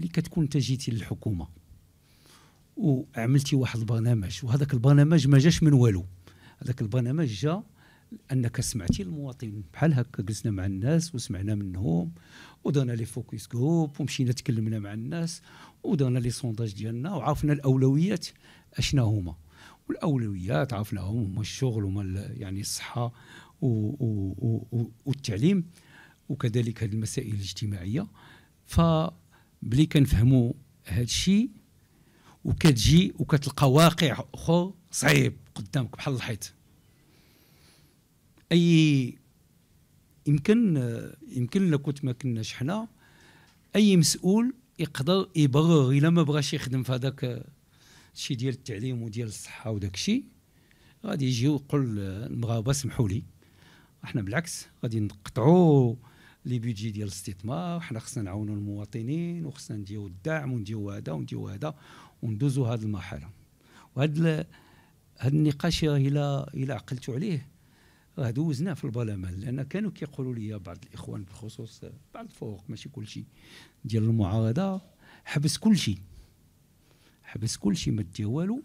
ملي كتكون انت جيتي للحكومه وعملتي واحد البرنامج وهذاك البرنامج ما جاش من والو هذاك البرنامج جا انك سمعتي المواطن بحال هكا جلسنا مع الناس وسمعنا منهم ودرنا لي فوكس جروب ومشينا تكلمنا مع الناس ودرنا لي سونداج ديالنا وعرفنا الاولويات اشنا هما والاولويات عرفناهم هما الشغل هما يعني الصحه والتعليم وكذلك هذه المسائل الاجتماعيه ف بلي كنفهموا هذا الشيء وكتجي وكتلقى واقع اخر صعيب قدامك بحال الحيط اي يمكن يمكن لو كنت ما كناش حنا اي مسؤول يقدر يبرر الا ما بغاش يخدم في هذاك الشيء ديال التعليم وديال الصحه وداك الشيء غادي يجي ويقول المغاربه سمحوا لي احنا بالعكس غادي نقطعوا لي بيدجي ديال الاستثمار وحنا خصنا نعاونوا المواطنين وخصنا نديو الدعم ونديو هذا ونديو هذا وندوزوا هذه المرحله وهذا هذا النقاش الى الى عقلت عليه راه دوزناه في البرلمان لان كانوا كيقولوا لي بعض الاخوان بخصوص بعض الفوق ماشي كل شيء ديال المعارضه حبس كل شيء حبس كل شيء ما دير والو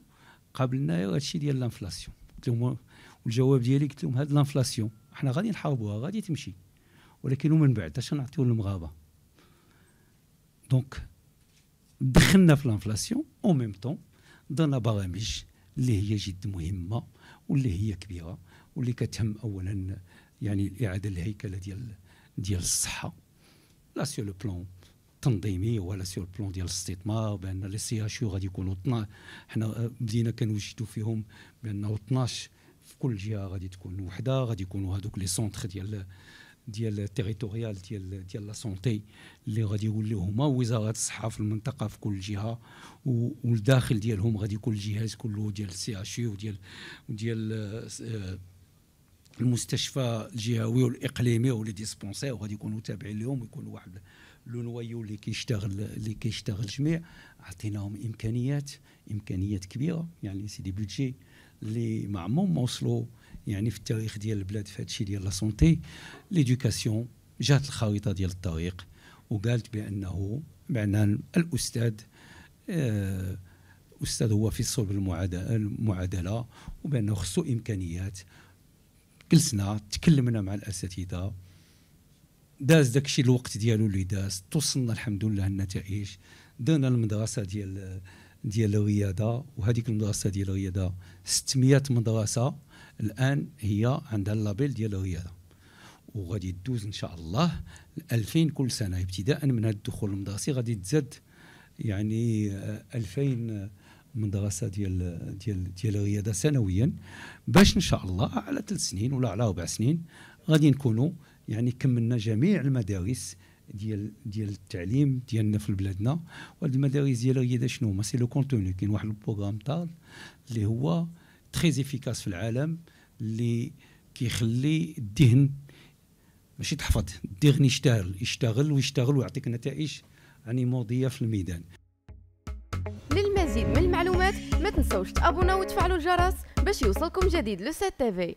قابلنا هذا الشيء ديال الانفلاسيون قلت لهم والجواب ديالي قلت لهم هذه الانفلاسيون حنا غادي نحاربوها غادي تمشي ولكن ومن بعد اش نعطيو للمغاربه دونك دخلنا في لانفلاسيون او ميم طون درنا برامج اللي هي جد مهمه واللي هي كبيره واللي كتهم اولا يعني الاعاده الهيكله ديال ديال الصحه لا سيو لو بلون تنظيمي ولا لو بلون ديال الاستثمار بان لي سي اش يو غادي يكونوا 12 حنا بدينا كنوجدوا فيهم بانه 12 في كل جهه غادي تكون وحده غادي يكونوا هذوك لي سونتر ديال ديال التيريتوريال ديال ديال لا سونتي اللي غادي يوليو هما وزارات الصحه في المنطقه في كل جهه والداخل ديالهم غادي يكون الجهاز كله ديال السي اش يو وديال وديال آه، المستشفى الجهوي والاقليمي ولي ديسبونسير وغادي يكونوا تابعين لهم ويكونوا واحد لو نوايو اللي كيشتغل اللي كيشتغل جميع عطيناهم امكانيات امكانيات كبيره يعني سي دي بودجي اللي ما ما وصلوا يعني في التاريخ ديال البلاد في هادشي ديال لا سونتي ليدوكاسيون جات الخريطه ديال الطريق وقالت بانه بان الاستاذ آه استاذ هو في صلب المعادله وبانه خصو امكانيات جلسنا تكلمنا مع الاساتذه داز داك الشيء الوقت ديالو اللي داز توصلنا الحمد لله النتائج درنا المدرسه ديال ديال الرياضه وهذيك المدرسه ديال الرياضه 600 مدرسه الان هي عندها اللابيل ديال الرياضه وغادي تدوز ان شاء الله 2000 كل سنه ابتداء من هذا الدخول المدرسي غادي تزاد يعني 2000 آه، مدرسه ديال ديال ديال الرياضه سنويا باش ان شاء الله على ثلاث سنين ولا على اربع سنين غادي نكونوا يعني كملنا جميع المدارس ديال ديال التعليم ديالنا في بلادنا وهاد المدارس ديال الرياضه شنو هما سي لو كونتوني كاين واحد البروغرام طال اللي هو تري افيكاس في العالم اللي كيخلي الذهن ماشي تحفظ الذهن يشتغل يشتغل ويشتغل ويعطيك نتائج يعني مرضيه في الميدان المزيد من المعلومات ما تنسوش تابوناو وتفعلوا الجرس باش يوصلكم جديد لو سي تي في